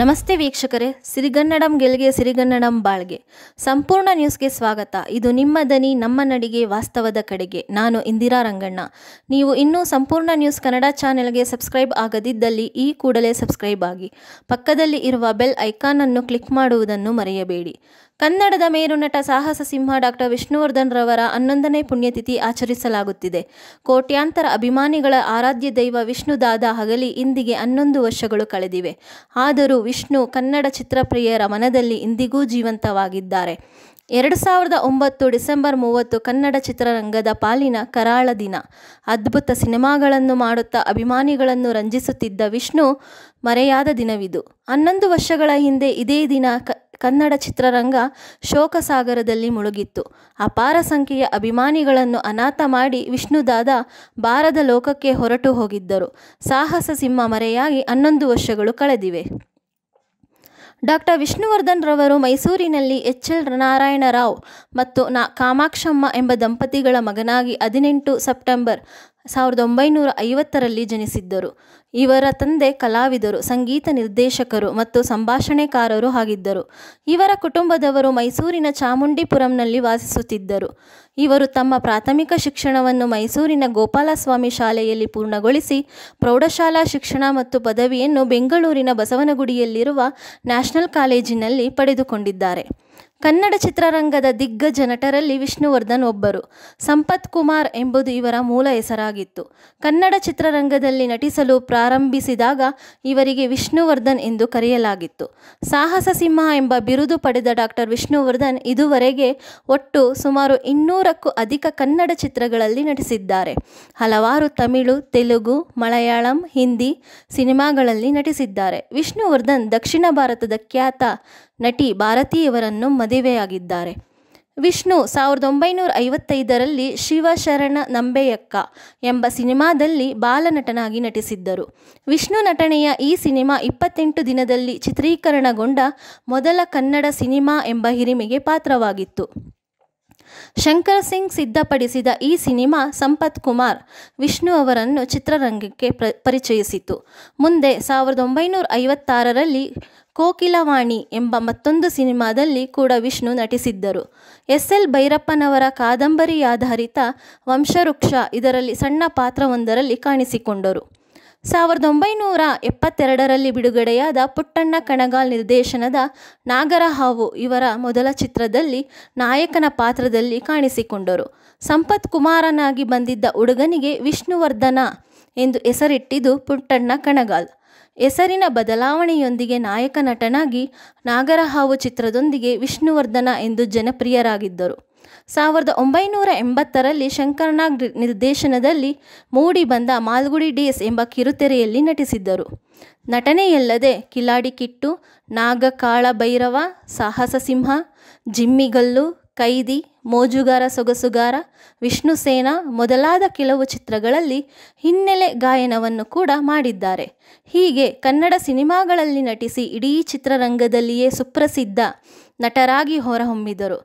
ನಮಸ್ತೆ ವೀಕ್ಷಕರೇ ಸಿರಿಗನ್ನಡಂ ಗೆಲ್ಗೆ ಸಿರಿಗನ್ನಡಂ ಬಾಳ್ಗೆ ಸಂಪೂರ್ಣ ನ್ಯೂಸ್ಗೆ ಸ್ವಾಗತ ಇದು ನಿಮ್ಮ ದನಿ ನಮ್ಮ ನಡಿಗೆ ವಾಸ್ತವದ ಕಡೆಗೆ ನಾನು ಇಂದಿರಾ ರಂಗಣ್ಣ ನೀವು ಇನ್ನೂ ಸಂಪೂರ್ಣ ನ್ಯೂಸ್ ಕನ್ನಡ ಚಾನೆಲ್ಗೆ ಸಬ್ಸ್ಕ್ರೈಬ್ ಆಗದಿದ್ದಲ್ಲಿ ಈ ಕೂಡಲೇ ಸಬ್ಸ್ಕ್ರೈಬ್ ಆಗಿ ಪಕ್ಕದಲ್ಲಿ ಇರುವ ಬೆಲ್ ಐಕಾನನ್ನು ಕ್ಲಿಕ್ ಮಾಡುವುದನ್ನು ಮರೆಯಬೇಡಿ ಕನ್ನಡದ ಮೇರುನಟ ಸಾಹಸ ಸಿಂಹ ಡಾಕ್ಟರ್ ವಿಷ್ಣುವರ್ಧನ್ ರವರ ಹನ್ನೊಂದನೇ ಪುಣ್ಯತಿಥಿ ಆಚರಿಸಲಾಗುತ್ತಿದೆ ಕೋಟ್ಯಾಂತರ ಅಭಿಮಾನಿಗಳ ಆರಾಧ್ಯ ದೈವ ವಿಷ್ಣುದಾದ ಹಗಲಿ ಇಂದಿಗೆ ಹನ್ನೊಂದು ವರ್ಷಗಳು ಕಳೆದಿವೆ ಆದರೂ ವಿಷ್ಣು ಕನ್ನಡ ಚಿತ್ರಪ್ರಿಯರ ಮನದಲ್ಲಿ ಇಂದಿಗೂ ಜೀವಂತವಾಗಿದ್ದಾರೆ ಎರಡು ಸಾವಿರದ ಒಂಬತ್ತು ಡಿಸೆಂಬರ್ ಮೂವತ್ತು ಕನ್ನಡ ಚಿತ್ರರಂಗದ ಪಾಲಿನ ಕರಾಳ ದಿನ ಅದ್ಭುತ ಸಿನಿಮಾಗಳನ್ನು ಮಾಡುತ್ತಾ ಅಭಿಮಾನಿಗಳನ್ನು ರಂಜಿಸುತ್ತಿದ್ದ ವಿಷ್ಣು ಮರೆಯಾದ ದಿನವಿದು ಹನ್ನೊಂದು ವರ್ಷಗಳ ಹಿಂದೆ ಇದೇ ದಿನ ಕ ಕನ್ನಡ ಚಿತ್ರರಂಗ ಶೋಕಸಾಗರದಲ್ಲಿ ಮುಳುಗಿತ್ತು ಅಪಾರ ಸಂಖ್ಯೆಯ ಅಭಿಮಾನಿಗಳನ್ನು ಅನಾಥ ಮಾಡಿ ವಿಷ್ಣುದಾದ ಬಾರದ ಲೋಕಕ್ಕೆ ಹೊರಟು ಹೋಗಿದ್ದರು ಸಾಹಸ ಸಿಂಹ ಮರೆಯಾಗಿ ಹನ್ನೊಂದು ವರ್ಷಗಳು ಕಳೆದಿವೆ ಡಾಕ್ಟರ್ ವಿಷ್ಣುವರ್ಧನ್ ರವರು ಮೈಸೂರಿನಲ್ಲಿ ಎಚ್ ಎಲ್ ನಾರಾಯಣರಾವ್ ಮತ್ತು ನಾ ಕಾಮಾಕ್ಷಮ್ಮ ಎಂಬ ದಂಪತಿಗಳ ಮಗನಾಗಿ ಹದಿನೆಂಟು ಸೆಪ್ಟೆಂಬರ್ ಸಾವಿರದ ಒಂಬೈನೂರ ಐವತ್ತರಲ್ಲಿ ಜನಿಸಿದ್ದರು ಇವರ ತಂದೆ ಕಲಾವಿದರು ಸಂಗೀತ ನಿರ್ದೇಶಕರು ಮತ್ತು ಸಂಭಾಷಣೆಕಾರರು ಆಗಿದ್ದರು ಇವರ ಕುಟುಂಬದವರು ಮೈಸೂರಿನ ಚಾಮುಂಡಿಪುರಂನಲ್ಲಿ ವಾಸಿಸುತ್ತಿದ್ದರು ಇವರು ತಮ್ಮ ಪ್ರಾಥಮಿಕ ಶಿಕ್ಷಣವನ್ನು ಮೈಸೂರಿನ ಗೋಪಾಲಸ್ವಾಮಿ ಶಾಲೆಯಲ್ಲಿ ಪೂರ್ಣಗೊಳಿಸಿ ಪ್ರೌಢಶಾಲಾ ಶಿಕ್ಷಣ ಮತ್ತು ಪದವಿಯನ್ನು ಬೆಂಗಳೂರಿನ ಬಸವನಗುಡಿಯಲ್ಲಿರುವ ನ್ಯಾಷನಲ್ ಕಾಲೇಜಿನಲ್ಲಿ ಪಡೆದುಕೊಂಡಿದ್ದಾರೆ ಕನ್ನಡ ಚಿತ್ರರಂಗದ ದಿಗ್ಗಜ ನಟರಲ್ಲಿ ವಿಷ್ಣುವರ್ಧನ್ ಒಬ್ಬರು ಸಂಪತ್ ಕುಮಾರ್ ಎಂಬುದು ಇವರ ಮೂಲ ಹೆಸರಾಗಿತ್ತು ಕನ್ನಡ ಚಿತ್ರರಂಗದಲ್ಲಿ ನಟಿಸಲು ಪ್ರಾರಂಭಿಸಿದಾಗ ಇವರಿಗೆ ವಿಷ್ಣುವರ್ಧನ್ ಎಂದು ಕರೆಯಲಾಗಿತ್ತು ಸಾಹಸ ಸಿಂಹ ಎಂಬ ಬಿರುದು ಪಡೆದ ಡಾಕ್ಟರ್ ವಿಷ್ಣುವರ್ಧನ್ ಇದುವರೆಗೆ ಒಟ್ಟು ಸುಮಾರು ಇನ್ನೂರಕ್ಕೂ ಅಧಿಕ ಕನ್ನಡ ಚಿತ್ರಗಳಲ್ಲಿ ನಟಿಸಿದ್ದಾರೆ ಹಲವಾರು ತಮಿಳು ತೆಲುಗು ಮಲಯಾಳಂ ಹಿಂದಿ ಸಿನಿಮಾಗಳಲ್ಲಿ ನಟಿಸಿದ್ದಾರೆ ವಿಷ್ಣುವರ್ಧನ್ ದಕ್ಷಿಣ ಭಾರತದ ಖ್ಯಾತ ನಟಿ ಭಾರತಿಯವರನ್ನು ಮದುವೆಯಾಗಿದ್ದಾರೆ ವಿಷ್ಣು ಸಾವಿರದ ಒಂಬೈನೂರ ಐವತ್ತೈದರಲ್ಲಿ ಶಿವಶರಣ ನಂಬೆಯಕ್ಕ ಎಂಬ ಸಿನಿಮಾದಲ್ಲಿ ಬಾಲನಟನಾಗಿ ನಟಿಸಿದ್ದರು ವಿಷ್ಣು ನಟನೆಯ ಈ ಸಿನಿಮಾ ಇಪ್ಪತ್ತೆಂಟು ದಿನದಲ್ಲಿ ಚಿತ್ರೀಕರಣಗೊಂಡ ಮೊದಲ ಕನ್ನಡ ಸಿನಿಮಾ ಎಂಬ ಹಿರಿಮೆಗೆ ಪಾತ್ರವಾಗಿತ್ತು ಶಂಕರ್ ಸಿಂಗ್ ಸಿದ್ಧಪಡಿಸಿದ ಈ ಸಿನಿಮಾ ಸಂಪತ್ ಕುಮಾರ್ ವಿಷ್ಣು ಅವರನ್ನು ಚಿತ್ರರಂಗಕ್ಕೆ ಪರಿಚಯಿಸಿತು ಮುಂದೆ ಸಾವಿರದ ಒಂಬೈನೂರ ಐವತ್ತಾರರಲ್ಲಿ ಕೋಕಿಲವಾಣಿ ಎಂಬ ಮತ್ತೊಂದು ಸಿನಿಮಾದಲ್ಲಿ ಕೂಡ ವಿಷ್ಣು ನಟಿಸಿದ್ದರು ಎಸ್ ಎಲ್ ಭೈರಪ್ಪನವರ ಕಾದಂಬರಿಯಾಧಾರಿತ ವಂಶವೃಕ್ಷ ಇದರಲ್ಲಿ ಸಣ್ಣ ಪಾತ್ರವೊಂದರಲ್ಲಿ ಕಾಣಿಸಿಕೊಂಡರು ಸಾವಿರದ ಒಂಬೈನೂರ ಎಪ್ಪತ್ತೆರಡರಲ್ಲಿ ಬಿಡುಗಡೆಯಾದ ಪುಟ್ಟಣ್ಣ ಕಣಗಾಲ್ ನಿರ್ದೇಶನದ ನಾಗರಹಾವು ಇವರ ಮೊದಲ ಚಿತ್ರದಲ್ಲಿ ನಾಯಕನ ಪಾತ್ರದಲ್ಲಿ ಕಾಣಿಸಿಕೊಂಡರು ಸಂಪತ್ ಕುಮಾರನಾಗಿ ಬಂದಿದ್ದ ಹುಡುಗನಿಗೆ ವಿಷ್ಣುವರ್ಧನ ಎಂದು ಹೆಸರಿಟ್ಟಿದ್ದು ಪುಟ್ಟಣ್ಣ ಕಣಗಾಲ್ ಹೆಸರಿನ ಬದಲಾವಣೆಯೊಂದಿಗೆ ನಾಯಕ ನಟನಾಗಿ ನಾಗರಹಾವು ಚಿತ್ರದೊಂದಿಗೆ ವಿಷ್ಣುವರ್ಧನ ಎಂದು ಜನಪ್ರಿಯರಾಗಿದ್ದರು ಸಾವಿರದ ಒಂಬೈನೂರ ಎಂಬತ್ತರಲ್ಲಿ ಶಂಕರ್ನಾಗ್ ನಿರ್ದೇಶನದಲ್ಲಿ ಮೂಡಿ ಬಂದ ಮಾಲ್ಗುಡಿ ಡೇಸ್ ಎಂಬ ಕಿರುತೆರೆಯಲ್ಲಿ ನಟಿಸಿದ್ದರು ನಟನೆಯಲ್ಲದೆ ಕಿಲಾಡಿ ಕಿಟ್ಟು ನಾಗಕಾಳ ಭೈರವ ಸಾಹಸ ಸಿಂಹ ಜಿಮ್ಮಿಗಲ್ಲು ಕೈದಿ ಮೋಜುಗಾರ ಸೊಗಸುಗಾರ ವಿಷ್ಣು ಸೇನಾ ಮೊದಲಾದ ಕೆಲವು ಚಿತ್ರಗಳಲ್ಲಿ ಹಿನ್ನೆಲೆ ಗಾಯನವನ್ನು ಕೂಡ ಮಾಡಿದ್ದಾರೆ ಹೀಗೆ ಕನ್ನಡ ಸಿನಿಮಾಗಳಲ್ಲಿ ನಟಿಸಿ ಇಡೀ ಚಿತ್ರರಂಗದಲ್ಲಿಯೇ ಸುಪ್ರಸಿದ್ಧ ನಟರಾಗಿ ಹೊರಹೊಮ್ಮಿದರು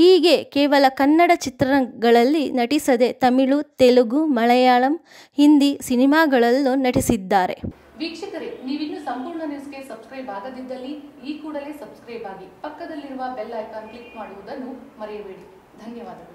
ಹೀಗೆ ಕೇವಲ ಕನ್ನಡ ಚಿತ್ರಗಳಲ್ಲಿ ನಟಿಸದೆ ತಮಿಳು ತೆಲುಗು ಮಲಯಾಳಂ ಹಿಂದಿ ಸಿನಿಮಾಗಳಲ್ಲೂ ನಟಿಸಿದ್ದಾರೆ ವೀಕ್ಷಕರೇ ನೀವಿನ್ನೂ ಸಂಪೂರ್ಣ ನ್ಯೂಸ್ಗೆ ಸಬ್ಸ್ಕ್ರೈಬ್ ಆಗದಿದ್ದಲ್ಲಿ ಈ ಕೂಡಲೇ ಸಬ್ಸ್ಕ್ರೈಬ್ ಆಗಿ ಪಕ್ಕದಲ್ಲಿರುವ ಬೆಲ್ ಐಕಾನ್ ಕ್ಲಿಕ್ ಮಾಡುವುದನ್ನು ಮರೆಯಬೇಡಿ ಧನ್ಯವಾದಗಳು